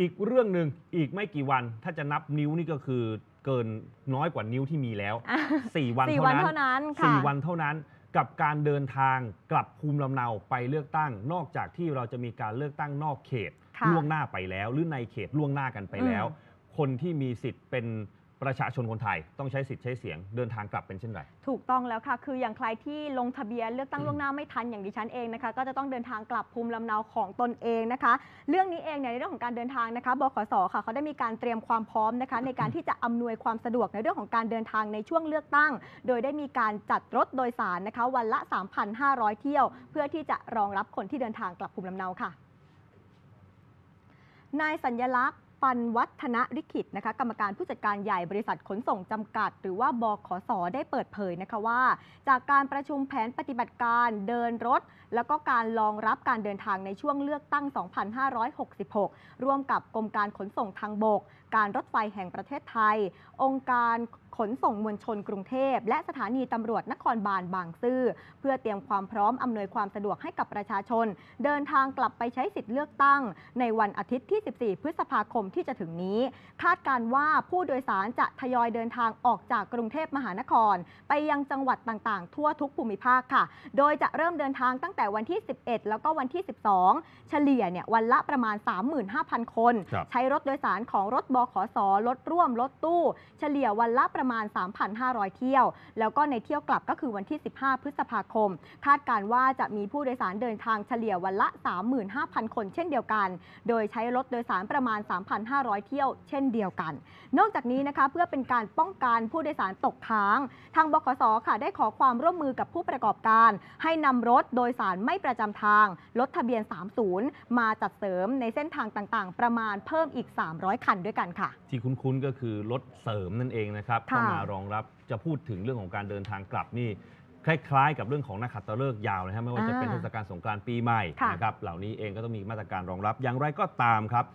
อีกเรื่องหนึ่งอีกไม่กี่วันถ้าจะนับนิ้วนี่ก็คือเกินน้อยกว่านิ้วที่มีแล้ว 4 วันสี่วันเท่านั้นคสี่วันเท่านั้นกับการเดินทางกลับภูมิลำเนาไปเลือกตั้งนอกจากที่เราจะมีการเลือกตั้งนอกเขตล่วงหน้าไปแล้วหรือในเขตล่วงหน้ากันไปแล้ว คนที่มีสิทธิ์เป็นประชาชนคนไทยต้องใช้สิทธิ์ใช้เสียงเดินทางกลับเป็นเช่นไรถูกต้องแล้วค่ะ คืออย่างใครที่ลงทะเบียน เลือกตั้งล่วงหน้าไม่ทันอย่างดิฉันเองนะคะก็จะต้องเดินทางกลับภูมิลำเนาของตนเองนะคะเรื่องนี้เองเนี่ยในเรื่องของการเดินทางนะคะบขสค่ะเขาได้มีการเตรียมความพร้อมนะคะในการที่จะอำนวยความสะดวกในเรื่องของการเดินทางในช่วงเลือกตั้ง โดยได้มีการจัดรถโดยสารนะคะวันละ 3,500 เที่ยว เพื่อที่จะรองรับคนที่เดินทางกลับภูมิลำเนาค่ะนายสัญญลักษณันวัฒนริขิตนะคะกรรมการผู้จัดการใหญ่บริษัทขนส่งจำกัดหรือว่าบขสได้เปิดเผยนะคะว่า จากการประชุมแผนปฏิบัติการเดินรถแล้วก็การรองรับการเดินทางในช่วงเลือกตั้ง 2566 ร่วมกับกรมการขนส่งทางบกการรถไฟแห่งประเทศไทย องค์การขนส่งมวลชนกรุงเทพ และสถานีตำรวจนครบาลบางซื่อเพื่อเตรียมความพร้อม อำนวยความสะดวกให้กับประชาชน เดินทางกลับไปใช้สิทธิ์เลือกตั้ง ในวันอาทิตย์ที่ 14 พฤษภาคมที่จะถึงนี้ คาดการว่าผู้โดยสารจะทยอยเดินทางออกจากกรุงเทพมหานคร ไปยังจังหวัดต่างๆ ทั่วทุกภูมิภาคค่ะ โดยจะเริ่มเดินทางตั้งแต่วันที่ 11 แล้วก็วันที่ 12 เฉลี่ยเนี่ยวันละประมาณ35,000 คน ใช้รถโดยสารของรถบขสรถร่วมรถตู้เฉลี่ยวันละประประมาณ 3,500 เที่ยว แล้วก็ในเที่ยวกลับก็คือวันที่ 15 พฤษภาคม คาดการว่าจะมีผู้โดยสารเดินทางเฉลี่ยวันละ 35,000 คน เช่นเดียวกัน โดยใช้รถโดยสารประมาณ 3,500 เที่ยว เช่นเดียวกัน นอกจากนี้นะคะเพื่อเป็นการป้องกันผู้โดยสารตกค้าง ทางบขส ค่ะได้ขอความร่วมมือกับผู้ประกอบการ ให้นำรถโดยสารไม่ประจำทาง รถทะเบียน 30 มาจัดเสริมในเส้นทางต่างๆ ประมาณเพิ่มอีก 300 คันด้วยกันค่ะ ที่คุ้นๆ ก็คือรถเสริมนั่นเองนะครับข้ามารองรับจะพูดถึงเรื่องของการเดินทางกลับนี่คล้าย ๆ กับเรื่องของนักขัตฤกษ์ยาวนะครับไม่ว่าจะเป็นเทศกาลสงกรานต์ปีใหม่นะครับเหล่านี้เองก็ต้องมีมาตรการรองรับ อย่างไรก็ตามครับ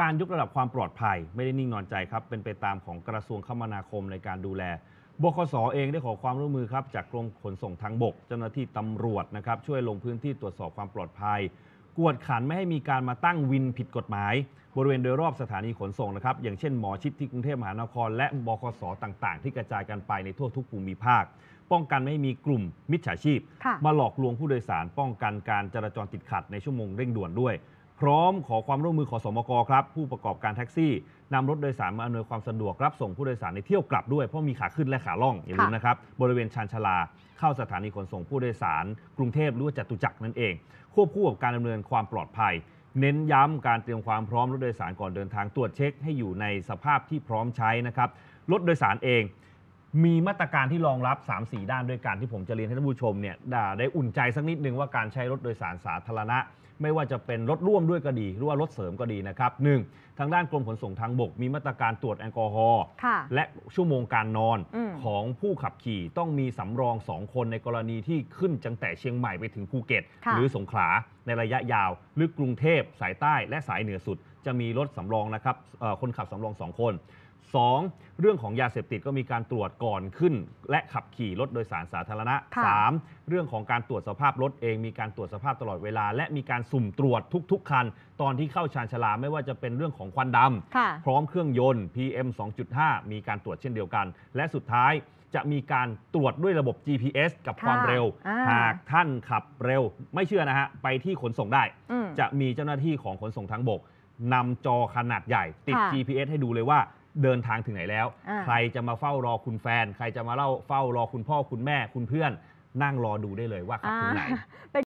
การยกระดับความปลอดภัย ไม่ได้นิ่งนอนใจครับเป็นไปตามของกระทรวงคมนาคมในการดูแลบคสอเองได้ขอความร่วมมือครับจากกรมขนส่งทางบก เจ้าหน้าที่ตำรวจนะครับช่วยลงพื้นที่ตรวจสอบความปลอดภัยกวดขันไม่ให้มีการมาตั้งวินผิดกฎหมาย บริเวณโดยรอบสถานีขนส่งนะครับ อย่างเช่นหมอชิดที่กรุงเทพมหานคร และบคสต่าง ๆ ที่กระจายกันไปในทั่วทุกภูมิภาค ป้องกันไม่ให้มีกลุ่มมิจฉาชีพ มาหลอกลวงผู้โดยสารป้องกันการจราจรติดขัด ในชั่วโมงเร่งด่วนด้วยพร้อมขอความร่วมมือขอสมกครับ ผู้ประกอบการแท็กซี่นำรถโดยสารมาอำนวยความสะดวกรับส่งผู้โดยสารในเที่ยวกลับด้วย เพราะมีขาขึ้นและขาล่องอย่าลืมนะครับ บริเวณชานชาลา เข้าสถานีขนส่งผู้โดยสารกรุงเทพหรือว่าจตุจักรนั่นเอง ควบคู่กับการดำเนินความปลอดภัย เน้นย้ำการเตรียมความพร้อมรถโดยสารก่อนเดินทางตรวจเช็ค ให้อยู่ในสภาพที่พร้อมใช้นะครับรถโดยสารเองมีมาตรการที่รองรับ 3-4 ด้านด้วยการที่ผมจะเรียนให้ท่านผู้ชมเนี่ยได้อุ่นใจสักนิดนึงว่าการใช้รถโดยสารสาธารณะ ไม่ว่าจะเป็นรถร่วมด้วยก็ดี หรือว่ารถเสริมก็ดีนะครับหนึ่งทางด้านกรมขนส่งทางบก มีมาตรการตรวจแอลกอฮอล์และชั่วโมงการนอนของผู้ขับขี่ต้องมีสำรองสองคนในกรณีที่ขึ้นจังแต่เชียงใหม่ไปถึงภูเก็ต หรือสงขลาในระยะยาวลึกกรุงเทพ สายใต้ และสายเหนือสุดจะมีรถสำรองนะครับคนขับสำรอง 2 คน 2. เรื่องของยาเสพติดก็มีการตรวจก่อนขึ้น และขับขี่รถโดยสารสาธารณะ 3. เรื่องของการตรวจสภาพรถเอง มีการตรวจสภาพตลอดเวลา และมีการสุ่มตรวจทุกๆคันตอนที่เข้าชานชลาไม่ว่าจะเป็นเรื่องของควันดำพร้อมเครื่องยนต์ PM 2.5 มีการตรวจเช่นเดียวกัน และสุดท้ายจะมีการตรวจด้วยระบบ GPS กับความเร็ว หากท่านขับเร็ว ไม่เชื่อนะฮะ ไปที่ขนส่งได้ จะมีเจ้าหน้าที่ของขนส่งทางบกนำจอขนาดใหญ่ ติด GPS ให้ดูเลยว่าเดินทางถึงไหนแล้ว ใครจะมาเฝ้ารอคุณแฟน ใครจะมาเล่าเฝ้ารอคุณพ่อคุณแม่คุณเพื่อน นั่งรอดูได้เลยว่าขับถึงไหน